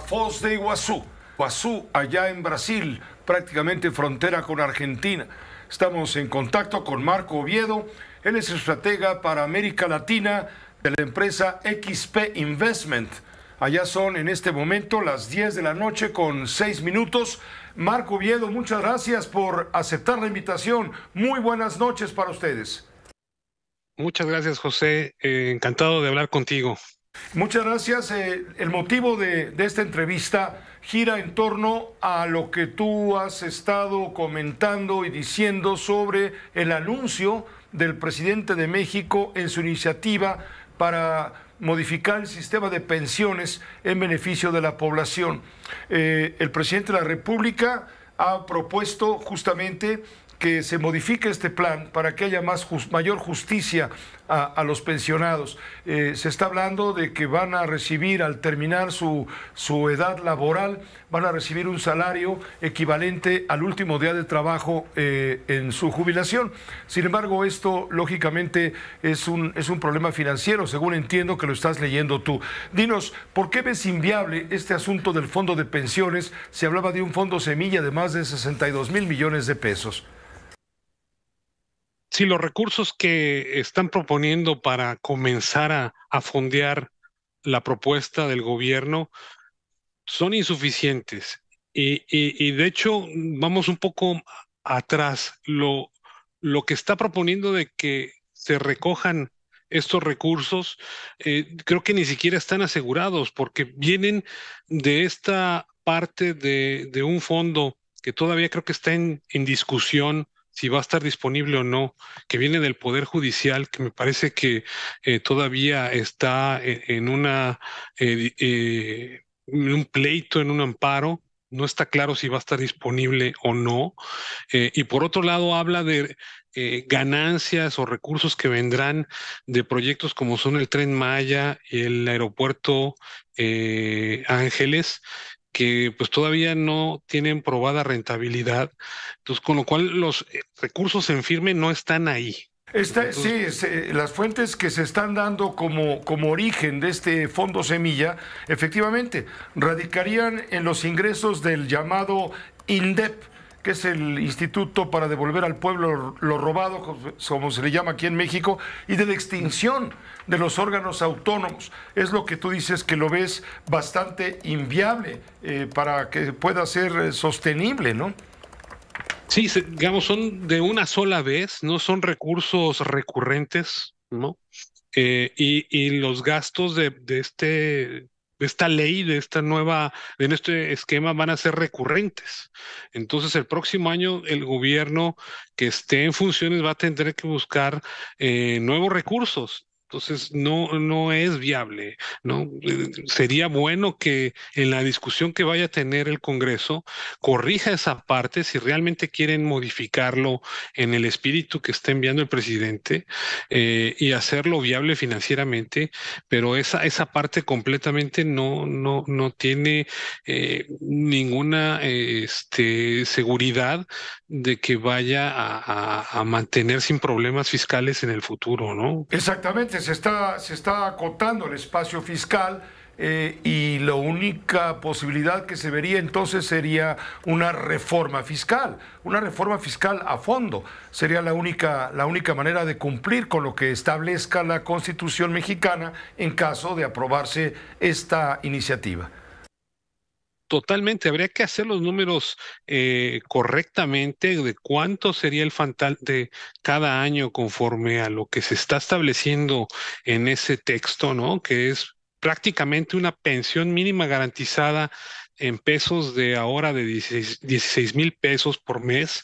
Foz de Iguazú. Iguazú, allá en Brasil, prácticamente frontera con Argentina. Estamos en contacto con Marco Oviedo, él es estratega para América Latina de la empresa XP Investment. Allá son en este momento las 10 de la noche con 6 minutos. Marco Oviedo, muchas gracias por aceptar la invitación. Muy buenas noches para ustedes. Muchas gracias, José. Eh, encantado de hablar contigo. Muchas gracias. Eh, el motivo de, esta entrevista gira en torno a lo que tú has estado comentando y diciendo sobre el anuncio del presidente de México en su iniciativa para modificar el sistema de pensiones en beneficio de la población. Eh, el presidente de la República ha propuesto justamente que se modifique este plan para que haya más mayor justicia a, los pensionados. Eh, se está hablando de que van a recibir, al terminar su, su, edad laboral, van a recibir un salario equivalente al último día de trabajo eh, en su jubilación. Sin embargo, esto lógicamente es un, es un problema financiero, según entiendo que lo estás leyendo tú. Dinos, ¿por qué ves inviable este asunto del fondo de pensiones? Se hablaba de un fondo semilla de más de 62 mil millones de pesos si los recursos que están proponiendo para comenzar a, fondear la propuesta del gobierno son insuficientes. Y, de hecho, vamos un poco atrás. Lo, lo que está proponiendo de que se recojan estos recursos, eh, creo que ni siquiera están asegurados porque vienen de esta parte de, un fondo que todavía creo que está en discusión si va a estar disponible o no, que viene del Poder Judicial, que me parece que eh, todavía está e-, en, una, eh, eh, un pleito, en un amparo. No está claro si va a estar disponible o no. y por otro lado, habla de ganancias o recursos que vendrán de proyectos como son el tren Maya, y el aeropuerto Ángeles, que pues todavía no tienen probada rentabilidad, entonces con lo cual los eh, recursos en firme no están ahí. sí, pues, las fuentes que se están dando como, como origen de este fondo semilla, efectivamente, radicarían en los ingresos del llamado INDEP, que es el Instituto para Devolver al Pueblo lo Robado, como se le llama aquí en México, y de la extinción de los órganos autónomos. Es lo que tú dices que lo ves bastante inviable eh, para que pueda ser eh, sostenible, ¿no? Sí, digamos, son de una sola vez, no son recursos recurrentes, ¿no? Eh, y, los gastos de, de este de esta ley, de esta nueva, de este esquema van a ser recurrentes. Entonces, el próximo año el gobierno que esté en funciones va a tener que buscar eh, nuevos recursos entonces, no, no es viable, ¿no? Eh, sería bueno que en la discusión que vaya a tener el Congreso corrija esa parte si realmente quieren modificarlo en el espíritu que está enviando el presidente eh, y hacerlo viable financieramente, pero esa, esa parte completamente no, no, no tiene eh, ninguna este, seguridad de que vaya a, a, a mantener sin problemas fiscales en el futuro, ¿no? Exactamente se está, acotando el espacio fiscal. Eh, y la única posibilidad que se vería entonces sería una reforma fiscal, una reforma fiscal a fondo. Sería la única manera de cumplir con lo que establezca la Constitución mexicana en caso de aprobarse esta iniciativa totalmente, habría que hacer los números eh, correctamente de cuánto sería el fantal de cada año conforme a lo que se está estableciendo en ese texto, ¿no? Que es prácticamente una pensión mínima garantizada en pesos de ahora de 16 mil pesos por mes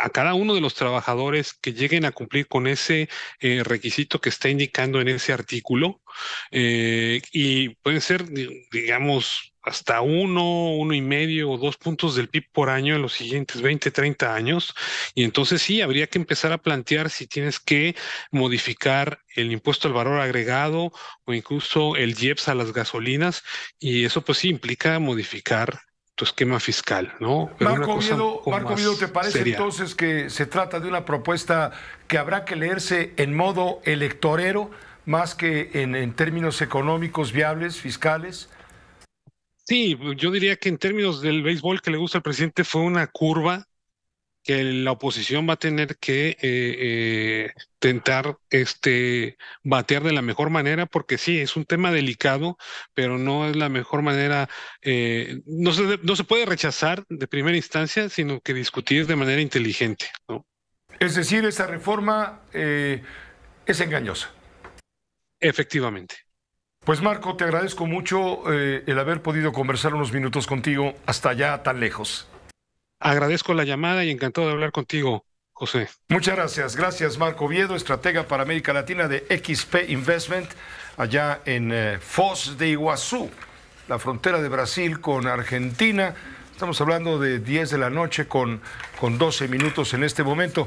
a cada uno de los trabajadores que lleguen a cumplir con ese eh, requisito que está indicando en ese artículo. Eh, y pueden ser, digamos, hasta uno, uno y medio o dos puntos del PIB por año en los siguientes 20, 30 años. Y entonces sí, habría que empezar a plantear si tienes que modificar el impuesto al valor agregado o incluso el IEPS a las gasolinas. Y eso pues sí implica modificar tu esquema fiscal, ¿no? Marco, Marco ¿te parece entonces que se trata de una propuesta que habrá que leerse en modo electorero más que en, en términos económicos viables, fiscales? Sí, yo diría que en términos del béisbol que le gusta al presidente fue una curva que la oposición va a tener que eh, eh tentar este, batear de la mejor manera, porque sí, es un tema delicado, pero no es la mejor manera, eh, no, se, no se puede rechazar de primera instancia, sino que discutir de manera inteligente. ¿no? Es decir, esa reforma eh, es engañosa. Efectivamente. Pues Marco, te agradezco mucho eh, el haber podido conversar unos minutos contigo hasta allá tan lejos. Agradezco la llamada y encantado de hablar contigo, José. Muchas gracias. Gracias, Marco Viedo, estratega para América Latina de XP Investment, allá en eh, Foz de Iguazú, la frontera de Brasil con Argentina. Estamos hablando de 10 de la noche con, con 12 minutos en este momento.